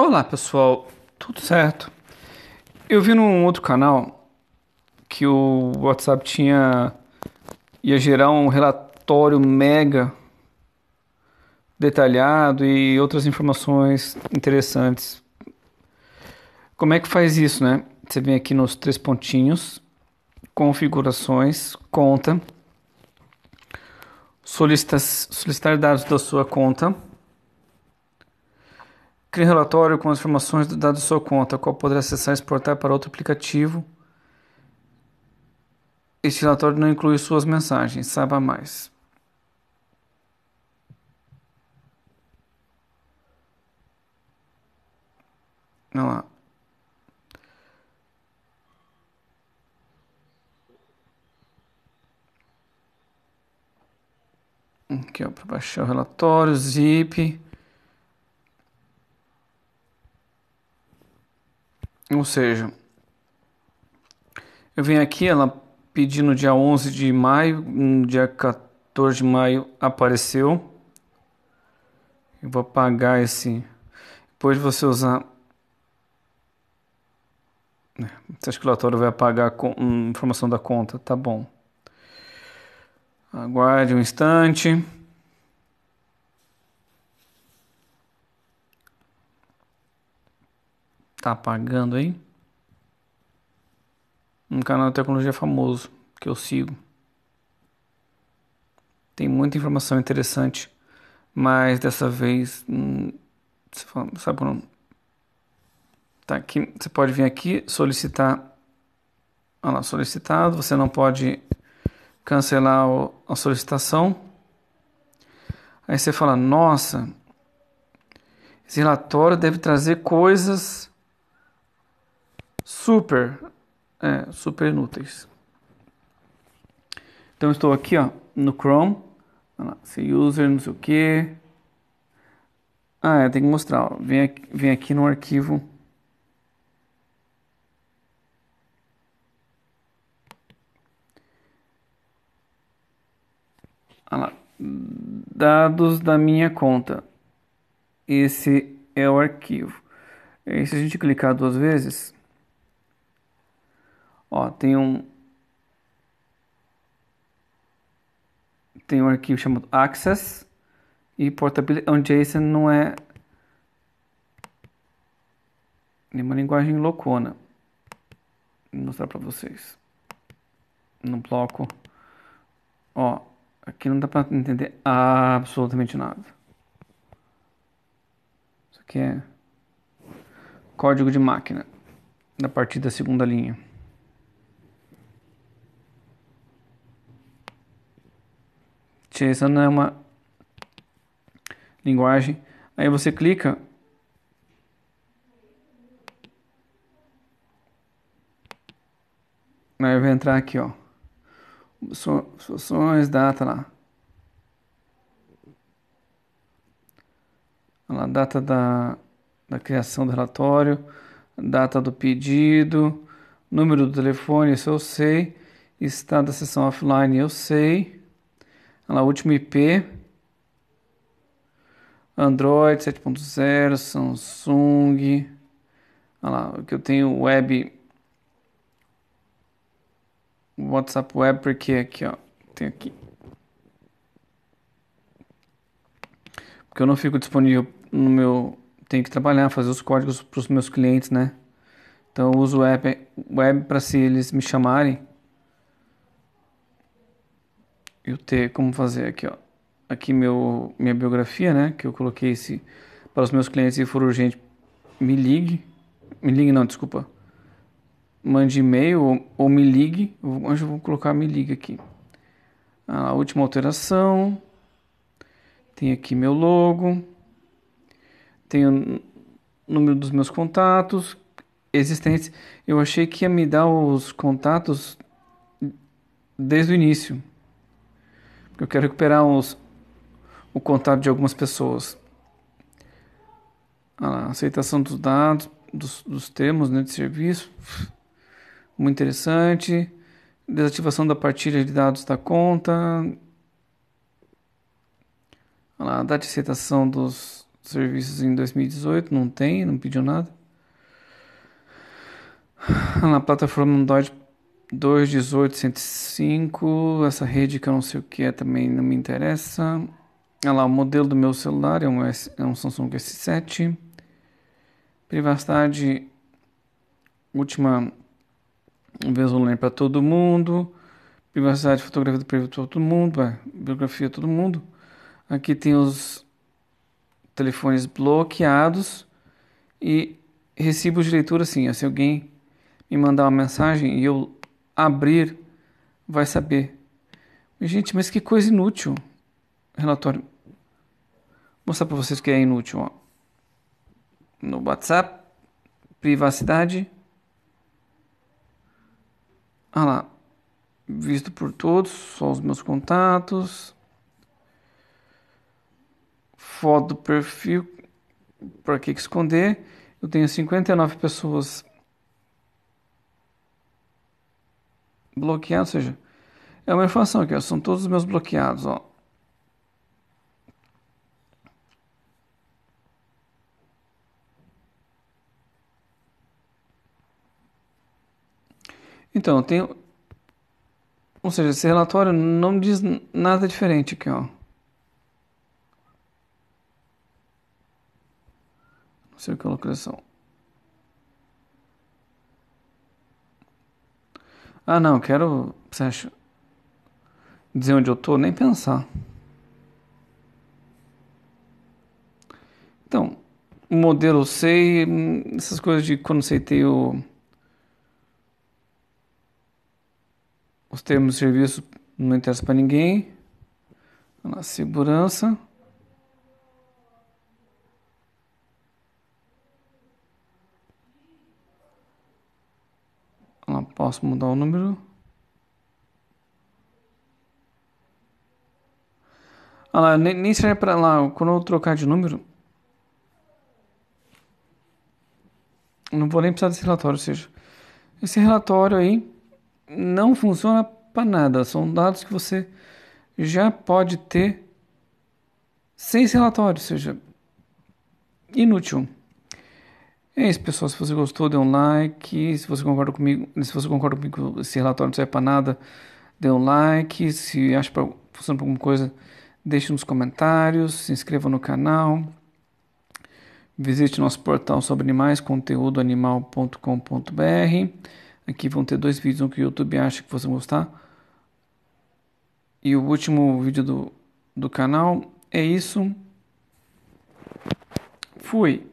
Olá pessoal, tudo certo? Eu vi num outro canal que o WhatsApp tinha ia gerar um relatório mega detalhado e outras informações interessantes. Como é que faz isso, né? Você vem aqui nos três pontinhos, configurações, conta, solicitar dados da sua conta. Crie um relatório com as informações do dado da sua conta, qual poderá acessar e exportar para outro aplicativo. Este relatório não inclui suas mensagens. Saiba mais. Vamos lá. Aqui, ó, para baixar o relatório, zip. Ou seja, eu venho aqui, ela pediu no dia 11 de maio, no dia 14 de maio apareceu. Eu vou apagar esse. Depois você usar. Essa né, esculatória vai apagar a hum, informação da conta, tá bom. Aguarde um instante. Tá apagando aí? Um canal de tecnologia famoso que eu sigo. Tem muita informação interessante, mas dessa vez. Hum, sabe como? Tá aqui. Você pode vir aqui, solicitar. Olha lá, solicitado. Você não pode cancelar a solicitação. Aí você fala: Nossa, esse relatório deve trazer coisas super, é, super inúteis. Então estou aqui ó, no Chrome, se user não sei o que. Ah, é, tem que mostrar. Ó. Vem, aqui, vem aqui no arquivo. Olha, lá. Dados da minha conta. Esse é o arquivo. E se a gente clicar duas vezes, Ó, tem um tem um arquivo chamado access e portabilidade, onde é JSON não é nenhuma linguagem loucona. Vou mostrar para vocês. No bloco. Ó, aqui não dá para entender absolutamente nada. Isso aqui é código de máquina da partir da segunda linha. JSON é uma linguagem. Aí você clica. Aí vai entrar aqui, ó. Soluções, data lá. a data da, da criação do relatório, data do pedido, número do telefone, isso eu sei, estado da sessão offline, eu sei, Olha lá, último IP. Android 7.0, Samsung. Olha lá, o que eu tenho web. WhatsApp web, porque aqui, ó. Tem aqui. Porque eu não fico disponível no meu. Tenho que trabalhar, fazer os códigos para os meus clientes, né? Então eu uso o web para se eles me chamarem eu ter como fazer aqui, ó. Aqui meu minha biografia, né, que eu coloquei esse para os meus clientes se for urgente, me ligue. Me ligue não, desculpa. Mande e-mail ou, ou me ligue. Hoje eu vou colocar me ligue aqui. A última alteração. Tem aqui meu logo. Tem o número dos meus contatos existentes. Eu achei que ia me dar os contatos desde o início. Eu quero recuperar os, o contato de algumas pessoas. A ah aceitação dos dados, dos, dos termos né, de serviço. Muito interessante. Desativação da partilha de dados da conta. a ah data de aceitação dos serviços em 2018 não tem, não pediu nada. a ah plataforma não pode 2.18.105, essa rede que eu não sei o que é também não me interessa. Olha lá, o modelo do meu celular é um, S, é um Samsung S7. Privacidade, última vez online para todo mundo. Privacidade, fotografia do privado para todo mundo. É, biografia todo mundo. Aqui tem os telefones bloqueados e recibo de leitura, assim, se alguém me mandar uma mensagem e eu abrir, vai saber. Gente, mas que coisa inútil. Relatório. Vou mostrar para vocês o que é inútil. Ó. No WhatsApp, privacidade. Olha ah lá. Visto por todos, só os meus contatos. Foto do perfil, para que esconder. Eu tenho 59 pessoas bloqueado, ou seja, é uma informação aqui, ó, são todos os meus bloqueados, ó. Então, eu tenho, ou seja, esse relatório não diz nada diferente aqui, ó. Não sei o que é localização. Ah, não, quero. Você acha? Dizer onde eu tô? Nem pensar. Então, modelo C, essas coisas de quando aceitei o. Os termos de serviço não interessa para ninguém. Na segurança. Posso mudar o número? Ah lá, nem, nem serve pra lá. Quando eu trocar de número. Não vou nem precisar desse relatório, ou seja. Esse relatório aí não funciona para nada. São dados que você já pode ter sem esse relatório, ou seja, inútil. É isso, pessoal. Se você gostou, dê um like. Se você concorda comigo, se você concorda comigo, esse relatório não serve para nada, dê um like. Se acha pra, funcionando alguma coisa, deixe nos comentários. Se inscreva no canal. Visite nosso portal sobre animais, conteúdoanimal.com.br. Aqui vão ter dois vídeos, um que o YouTube acha que vocês vão gostar. E o último vídeo do, do canal. É isso. Fui.